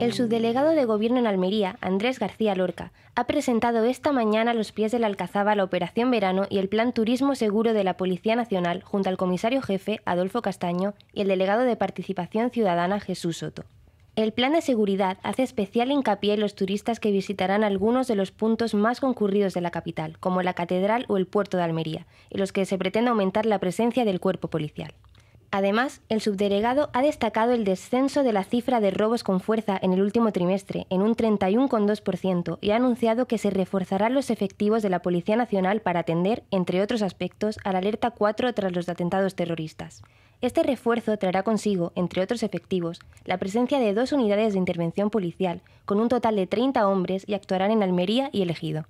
El subdelegado de Gobierno en Almería, Andrés García Lorca, ha presentado esta mañana a los pies de la Alcazaba la Operación Verano y el Plan Turismo Seguro de la Policía Nacional junto al comisario jefe, Adolfo Castaño, y el delegado de Participación Ciudadana, Jesús Soto. El plan de seguridad hace especial hincapié en los turistas que visitarán algunos de los puntos más concurridos de la capital, como la Catedral o el puerto de Almería, en los que se pretende aumentar la presencia del cuerpo policial. Además, el subdelegado ha destacado el descenso de la cifra de robos con fuerza en el último trimestre, en un 31,2%, y ha anunciado que se reforzarán los efectivos de la Policía Nacional para atender, entre otros aspectos, a la alerta 4 tras los atentados terroristas. Este refuerzo traerá consigo, entre otros efectivos, la presencia de dos unidades de intervención policial, con un total de 30 hombres, y actuarán en Almería y Elegido.